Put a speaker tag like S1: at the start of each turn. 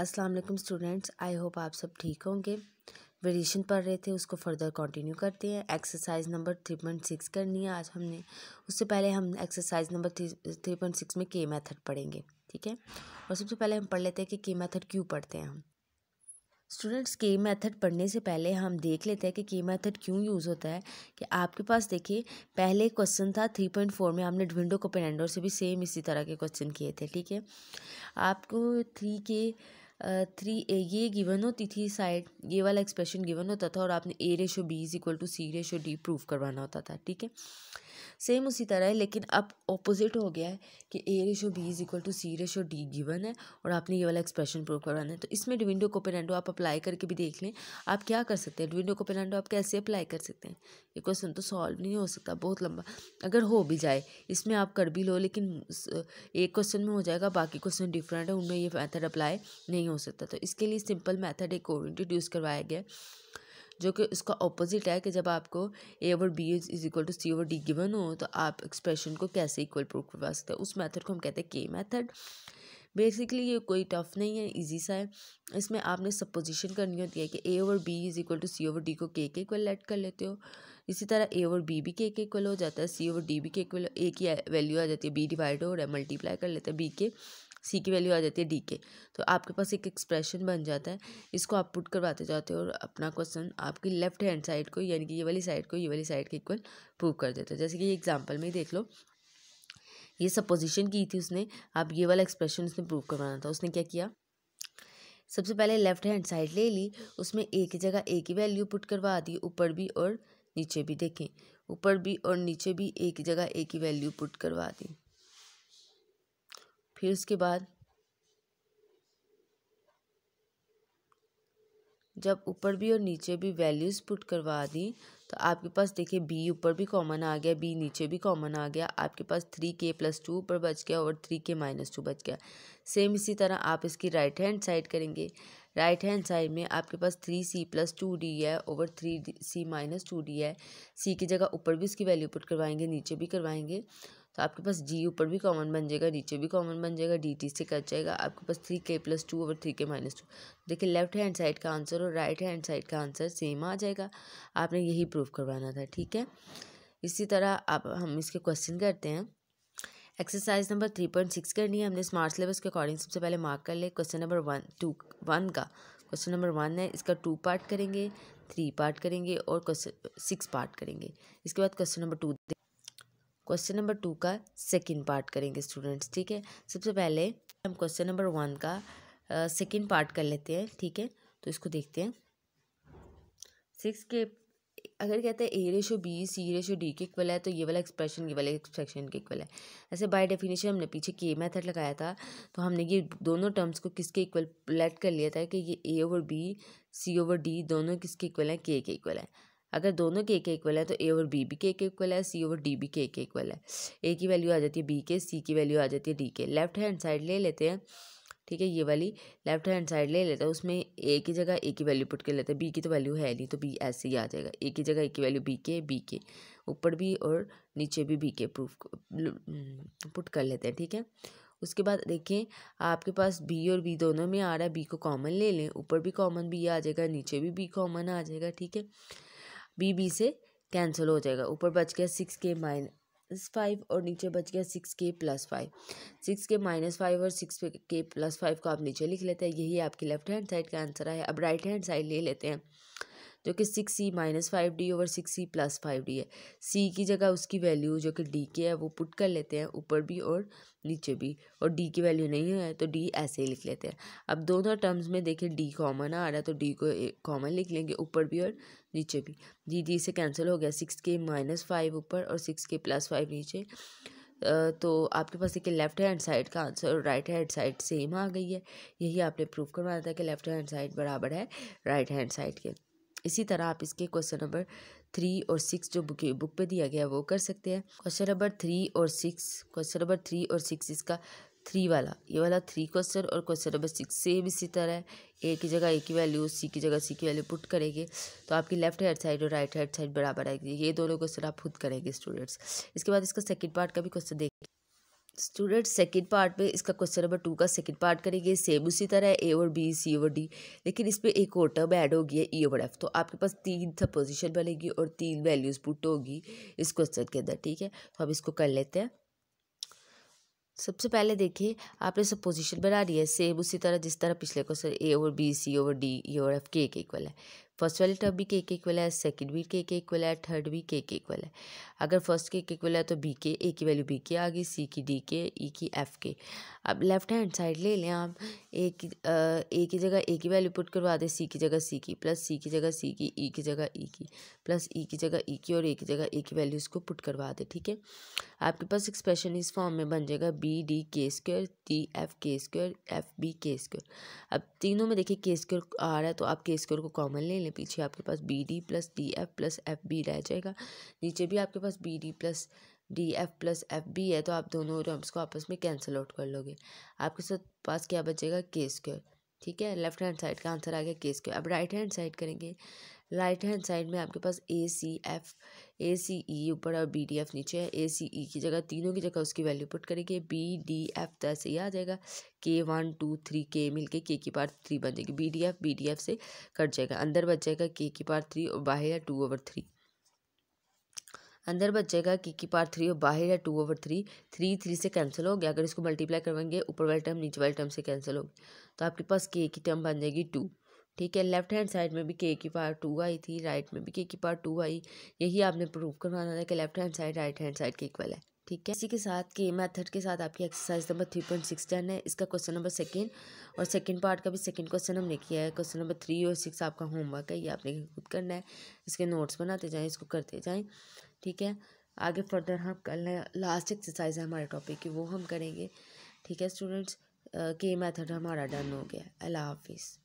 S1: अस्सलाम वालेकुम students I hope आप सब ठीक होंगे वेरिएशन पढ़ रहे थे उसको फर्दर कंटिन्यू करते हैं exercise number three point six करनी है आज हमने उससे पहले हम exercise number three point six में के मेथड पढ़ेंगे ठीक है और सबसे पहले हम पढ़ लेते हैं कि के मेथड क्यों पढ़ते हैं हम स्टूडेंट्स के मेथड पढ़ने से पहले हम देख लेते हैं कि के मेथड क्यों यूज़ होता है कि आपके पास देखिए पहले क्वेश्चन था थ्री पॉइंट फोर में हमने डिविंडो को से भी सेम इसी तरह के क्वेश्चन किए थे ठीक है आपको थ्री के थ्री ए ये गिवन होती थी साइड ये वाला एक्सप्रेशन गिवन होता था और आपने A ratio B is equal to C ratio D prove करवाना होता था ठीक है सेम उसी तरह है लेकिन अब ऑपोजिट हो गया है कि A ratio B is equal to C ratio D given है और आपने ये वाला एक्सप्रेशन प्रूव करवाना है तो इसमें डिविंडो कोपेनेंडो आप अप्लाई करके भी देख लें आप क्या कर सकते हैं डिविंडो कोपेनेंडो आप कैसे अप्लाई कर सकते हैं ये क्वेश्चन तो सॉल्व नहीं हो सकता बहुत लंबा अगर हो भी जाए इसमें आप कर भी लो लेकिन एक क्वेश्चन में हो जाएगा बाकी क्वेश्चन डिफरेंट है उनमें ये मैथड अप्लाई नहीं हो सकता तो इसके लिए सिंपल मैथड एक और इंट्रोड्यूस करवाया गया है जो कि उसका ऑपोजिट है कि जब आपको A over B is equal to C over D given हो तो आप एक्सप्रेशन को कैसे इक्वल प्रूव करवा सकते हैं उस मेथड को हम कहते हैं के मेथड बेसिकली ये कोई टफ नहीं है इजी सा है इसमें आपने सपोजिशन करनी होती है कि A over B is equal to C over D को के के इक्वल एड कर लेते हो इसी तरह ए ओवर बी भी के के इक्वल हो जाता है सी ओवर डी भी के इक्वल ए की वैल्यू आ जाती है बी डिवाइड हो रहा है मल्टीप्लाई कर लेते हैं बी के सी की वैल्यू आ जाती है डी के तो आपके पास एक एक्सप्रेशन बन जाता है इसको आप पुट करवाते जाते हो और अपना क्वेश्चन आपकी लेफ्ट हैंड साइड को यानी कि ये वाली साइड को ये वाली साइड के इक्वल प्रूव कर देते हो जैसे कि एग्जाम्पल में ही देख लो ये सपोजिशन की थी उसने आप ये वाला एक्सप्रेशन उसने प्रूव करवाना था उसने क्या किया सबसे पहले लेफ्ट हैंड साइड ले ली उसमें ए की जगह ए की वैल्यू पुट करवा दी ऊपर भी और नीचे भी देखें ऊपर भी और नीचे भी एक जगह ए की वैल्यू पुट करवा दी फिर उसके बाद जब ऊपर भी और नीचे भी वैल्यूज़ पुट करवा दी तो आपके पास देखिए बी ऊपर भी कॉमन आ गया बी नीचे भी कॉमन आ गया आपके पास थ्री के प्लस टू ऊपर बच गया और थ्री के माइनस टू बच गया सेम इसी तरह आप इसकी राइट हैंड साइड करेंगे राइट हैंड साइड में आपके पास three C plus two D है over three C minus two D है सी की जगह ऊपर भी इसकी वैल्यू पुट करवाएंगे नीचे भी करवाएंगे तो आपके पास जी ऊपर भी कॉमन बन जाएगा नीचे भी कॉमन बन जाएगा डी टी से कट जाएगा आपके पास थ्री के प्लस टू और थ्री के माइनस टू देखिए लेफ्ट हैंड साइड का आंसर और राइट हैंड साइड का आंसर सेम आ जाएगा आपने यही प्रूफ करवाना था ठीक है इसी तरह आप हम इसके क्वेश्चन करते हैं exercise number three point six करनी है हमने स्मार्ट सिलेबस के अकॉर्डिंग सबसे पहले मार्क कर ले question number one two one का क्वेश्चन नंबर वन है इसका टू पार्ट करेंगे थ्री पार्ट करेंगे और क्वेश्चन सिक्स पार्ट करेंगे इसके बाद question number two question number two का सेकेंड पार्ट करेंगे स्टूडेंट्स ठीक है सबसे पहले हम क्वेश्चन नंबर वन का सेकेंड पार्ट कर लेते हैं ठीक है तो इसको देखते हैं सिक्स के अगर कहते हैं A ratio B C ratio D के इक्वल है तो ये वाला एक्सप्रेशन ये वाला एक्सप्रेशन के इक्वल है ऐसे बाय डेफिनेशन हमने पीछे के मेथड लगाया था तो हमने ये दोनों टर्म्स को किसके इक्वल लेट कर लिया था कि ये A over B C over D दोनों किसके इक्वल हैं के के इक्वल है अगर दोनों के एक इक्वल है तो ए और बी भी के एक इक्वल है सी और डी भी के एक इक्वल है ए की वैल्यू आ जाती है बी के सी की वैल्यू आ जाती है डी के लेफ्ट हैंड साइड ले लेते हैं ठीक है ये वाली लेफ्ट हैंड साइड ले लेते हैं उसमें ए की जगह ए की वैल्यू पुट कर लेते हैं बी की तो वैल्यू है नहीं तो बी ऐसे ही आ जाएगा ए की जगह ए की वैल्यू बी के बी के ऊपर भी और नीचे भी बी के प्रूफ पुट कर लेते हैं ठीक है उसके बाद देखें आपके पास बी और बी दोनों में आ रहा है बी को कॉमन ले लें ऊपर भी कॉमन बी आ जाएगा नीचे भी बी कॉमन आ जाएगा ठीक है बी बी से कैंसिल हो जाएगा ऊपर बच गया सिक्स के माइनस फाइव और नीचे बच गया six K plus five six K minus five और सिक्स के प्लस फाइव को आप नीचे लिख लेते हैं यही आपकी लेफ्ट हैंड साइड का आंसर है अब राइट हैंड साइड ले लेते हैं जो कि six C minus five D over six C plus five D है सी की जगह उसकी वैल्यू जो कि डी के है वो पुट कर लेते हैं ऊपर भी और नीचे भी और डी की वैल्यू नहीं है तो डी ऐसे ही लिख लेते हैं अब दोनों टर्म्स में देखिए डी कॉमन आ रहा है तो डी को कॉमन लिख लेंगे ऊपर भी और नीचे भी जी डी से कैंसिल हो गया सिक्स के माइनस फाइव ऊपर और सिक्स के प्लस फाइव नीचे तो आपके पास देखिए लेफ्ट हैंड साइड का आंसर और राइट हैंड साइड सेम आ गई है यही आपने प्रूव करवाया था कि लेफ्ट हैंड साइड बराबर है राइट हैंड साइड के इसी तरह आप इसके क्वेश्चन नंबर थ्री और सिक्स जो बुक बुक पे दिया गया है वो कर सकते हैं क्वेश्चन नंबर थ्री और सिक्स क्वेश्चन नंबर थ्री और सिक्स इसका थ्री वाला ये वाला थ्री क्वेश्चन और क्वेश्चन नंबर सिक्स सेम इसी तरह है ए की जगह ए की वैल्यू सी की जगह सी की वैल्यू पुट करेंगे तो आपकी लेफ्ट हैंड साइड और राइट हैंड साइड बराबर आएगी ये दोनों क्वेश्चन आप खुद करेंगे स्टूडेंट्स इसके बाद इसका सेकंड पार्ट का भी क्वेश्चन देखें स्टूडेंट सेकंड पार्ट में इसका क्वेश्चन नंबर टू का सेकंड पार्ट करेंगे सेम उसी तरह है ए और बी सी और डी लेकिन इस पर एक और टर्म ऐड होगी है ई और एफ तो आपके पास तीन सब पोजिशन बनेगी और तीन वैल्यूज पुट होगी इस क्वेश्चन के अंदर ठीक है तो हम इसको कर लेते हैं सबसे पहले देखिए आपने सब पोजिशन बना ली है सेम उसी तरह जिस तरह पिछले क्वेश्चन ए और B C over D E और एफ के इक्वल है फर्स्ट वाली टर्म भी के के इक्वल है सेकंड भी के के इक्वल है थर्ड भी के के इक्वल है अगर फर्स्ट के के इक्वल है तो बी के ए की वैल्यू बी के आ गई सी की डी के ई की एफ के अब लेफ्ट हैंड साइड ले लें आप ए की ए की जगह ए की वैल्यू पुट करवा दें सी की जगह सी की प्लस सी की जगह सी की ई e की जगह ई e की प्लस ई e की जगह ई की और ए की जगह ए की वैल्यू इसको पुट करवा दें ठीक है आपके पास एक्सप्रेशन इस फॉर्म में बन जाएगा बी डी के स्क्वायर टी एफ के स्क्वायर एफ बी के स्क्वायर अब तीनों में देखिए के स्क्वायर आ रहा है तो आप के स्क्वायर को कॉमन ले लें है पीछे आपके पास B D plus D F plus F B रह जाएगा नीचे भी आपके पास B D plus D F plus F B है तो आप दोनों टर्म्स को आपस में कैंसिल आउट कर लोगे आपके साथ पास क्या बचेगा के स्क्वायर ठीक है लेफ्ट हैंड साइड का आंसर आ गया के स्क्वायर अब राइट हैंड साइड करेंगे राइट हैंड साइड में आपके पास ए सी एफ ए सी ई ऊपर और बी डी एफ नीचे है ए सी ई की जगह तीनों की जगह उसकी वैल्यू पुट करेंगे बी डी एफ तो ऐसे ही आ जाएगा के वन टू थ्री के मिल के के की पार थ्री बन जाएगी B D F B D F से कट जाएगा अंदर बच जाएगा के की पार थ्री और बाहर है टू ओवर थ्री अंदर बच जाएगा के की पार थ्री और बाहर है two over three three three से कैंसिल हो गया अगर इसको मल्टीप्लाई करवाएंगे ऊपर वाले टर्म नीचे वाले टर्म से कैंसिल होगी तो आपके पास के की टर्म बन जाएगी टू ठीक है लेफ्ट हैंड साइड में भी के की पार टू आई थी राइट में भी के की पार टू आई यही आपने प्रूव करवाना था कि left hand side right hand side के इक्वल है ठीक है इसी के साथ के मेथड के साथ आपकी exercise number three point six ten है इसका क्वेश्चन नंबर सेकंड और सेकंड पार्ट का भी सेकंड क्वेश्चन हमने किया है क्वेश्चन नंबर थ्री और सिक्स आपका होमवर्क है ये आपने खुद करना है इसके नोट्स बनाते जाएँ इसको करते जाएँ ठीक है आगे फर्दर हम लें लास्ट एक्सरसाइज है हमारे टॉपिक की वो हम करेंगे ठीक है स्टूडेंट्स के मैथड हमारा डन हो गया अल्लाह हाफिज़